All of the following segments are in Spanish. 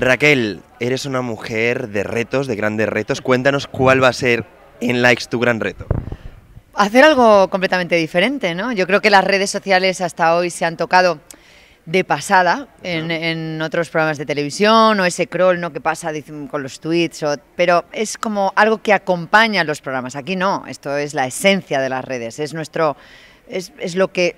Raquel, eres una mujer de retos, de grandes retos. Cuéntanos cuál va a ser en Likes tu gran reto. Hacer algo completamente diferente, ¿no? Yo creo que las redes sociales hasta hoy se han tocado de pasada en, otros programas de televisión o ese crawl ¿no? que pasa con los tweets, pero es como algo que acompaña a los programas. Aquí no, esto es la esencia de las redes, es nuestro... Es, es lo que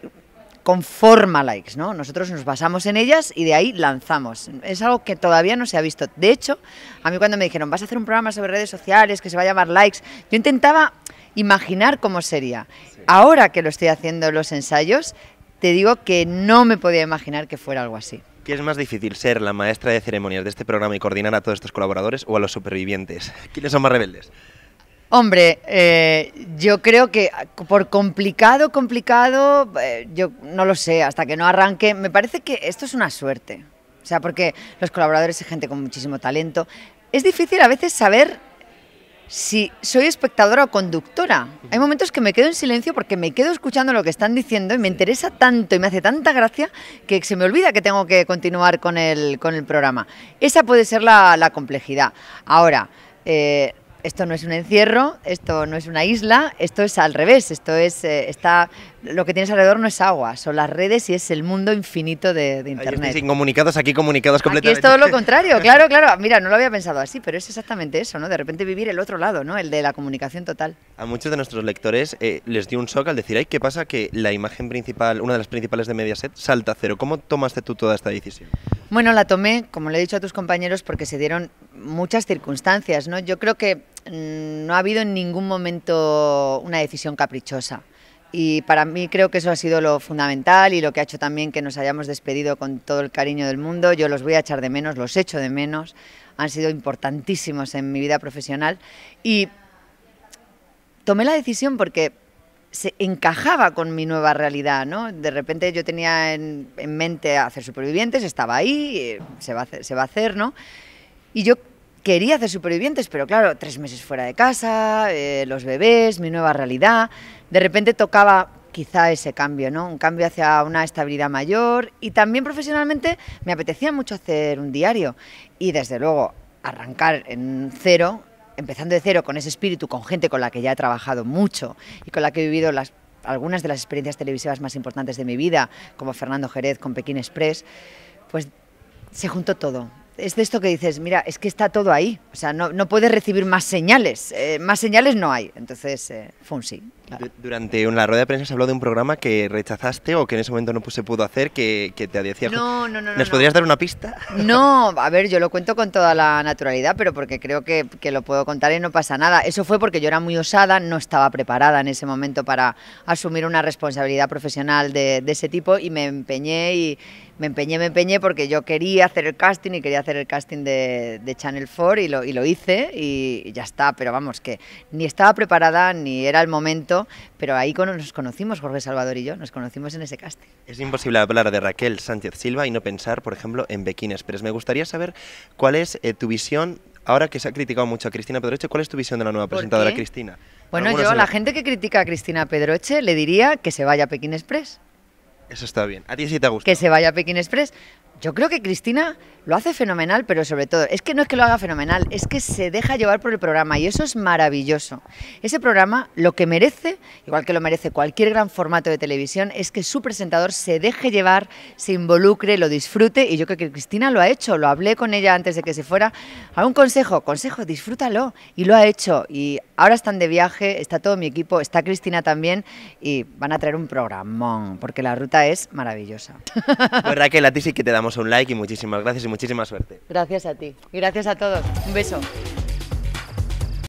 con forma likes, ¿no? Nosotros nos basamos en ellas y de ahí lanzamos. Es algo que todavía no se ha visto. De hecho, a mí cuando me dijeron, vas a hacer un programa sobre redes sociales que se va a llamar likes, yo intentaba imaginar cómo sería. Ahora que lo estoy haciendo los ensayos, te digo que no me podía imaginar que fuera algo así. ¿Qué es más difícil, ser la maestra de ceremonias de este programa y coordinar a todos estos colaboradores o a los supervivientes? ¿Quiénes son más rebeldes? Hombre, eh, yo creo que por complicado, complicado, eh, yo no lo sé, hasta que no arranque, me parece que esto es una suerte. O sea, porque los colaboradores es gente con muchísimo talento. Es difícil a veces saber si soy espectadora o conductora. Hay momentos que me quedo en silencio porque me quedo escuchando lo que están diciendo y me interesa tanto y me hace tanta gracia que se me olvida que tengo que continuar con el, con el programa. Esa puede ser la, la complejidad. Ahora, eh, esto no es un encierro, esto no es una isla, esto es al revés, esto es eh, está, lo que tienes alrededor no es agua, son las redes y es el mundo infinito de, de internet. comunicados, aquí comunicados completamente. Aquí es todo lo contrario, claro, claro. Mira, no lo había pensado así, pero es exactamente eso, ¿no? De repente vivir el otro lado, ¿no? El de la comunicación total. A muchos de nuestros lectores eh, les dio un shock al decir, ay, ¿qué pasa que la imagen principal, una de las principales de Mediaset, salta a cero? ¿Cómo tomaste tú toda esta decisión? Bueno, la tomé, como le he dicho a tus compañeros, porque se dieron muchas circunstancias, ¿no? Yo creo que mm, no ha habido en ningún momento una decisión caprichosa. Y para mí creo que eso ha sido lo fundamental y lo que ha hecho también que nos hayamos despedido con todo el cariño del mundo. Yo los voy a echar de menos, los echo de menos. Han sido importantísimos en mi vida profesional. Y tomé la decisión porque se encajaba con mi nueva realidad, ¿no? De repente yo tenía en, mente hacer supervivientes, estaba ahí, eh, se va, a hacer, ¿no? Y yo quería hacer supervivientes, pero claro, tres meses fuera de casa, eh, los bebés, mi nueva realidad. De repente tocaba quizá ese cambio, ¿no? Un cambio hacia una estabilidad mayor y también profesionalmente me apetecía mucho hacer un diario y desde luego arrancar en cero empezando de cero con ese espíritu, con gente con la que ya he trabajado mucho y con la que he vivido algunas de las experiencias televisivas más importantes de mi vida, como Fernando Jerez con Pekín Express, pues se juntó todo. Es de esto que dices, mira, es que está todo ahí, o sea, no, no puedes recibir más señales, eh, más señales no hay, entonces eh, fue un sí. Durante una rueda de prensa se habló de un programa que rechazaste o que en ese momento no se pudo hacer, que, te decía... No, no, no. ¿Nos podrías dar una pista? No, a ver, yo lo cuento con toda la naturalidad, pero porque creo que, lo puedo contar y no pasa nada. Eso fue porque yo era muy osada, no estaba preparada en ese momento para asumir una responsabilidad profesional de, ese tipo y me empeñé y me empeñé, me empeñé porque yo quería hacer el casting y quería hacer el casting de, Channel 4 y lo, y lo hice y ya está, pero vamos, que ni estaba preparada ni era el momento pero ahí nos conocimos, Jorge Salvador y yo, nos conocimos en ese casting. Es imposible hablar de Raquel Sánchez Silva y no pensar, por ejemplo, en Pekín Express Me gustaría saber cuál es eh, tu visión, ahora que se ha criticado mucho a Cristina Pedroche, ¿cuál es tu visión de la nueva presentadora, Cristina? Bueno, yo a la gente que critica a Cristina Pedroche le diría que se vaya a Pekín Express. Eso está bien. A ti sí te gusta. Que se vaya a Pekín Express. Yo creo que Cristina lo hace fenomenal, pero sobre todo, es que no es que lo haga fenomenal, es que se deja llevar por el programa y eso es maravilloso. Ese programa lo que merece, igual que lo merece cualquier gran formato de televisión, es que su presentador se deje llevar, se involucre, lo disfrute y yo creo que Cristina lo ha hecho, lo hablé con ella antes de que se fuera. A un consejo, consejo, disfrútalo y lo ha hecho y ahora están de viaje, está todo mi equipo, está Cristina también y van a traer un programón porque la ruta es maravillosa. Pues Raquel, a ti sí que te damos un like y muchísimas gracias y muchísima suerte. Gracias a ti. y Gracias a todos. Un beso.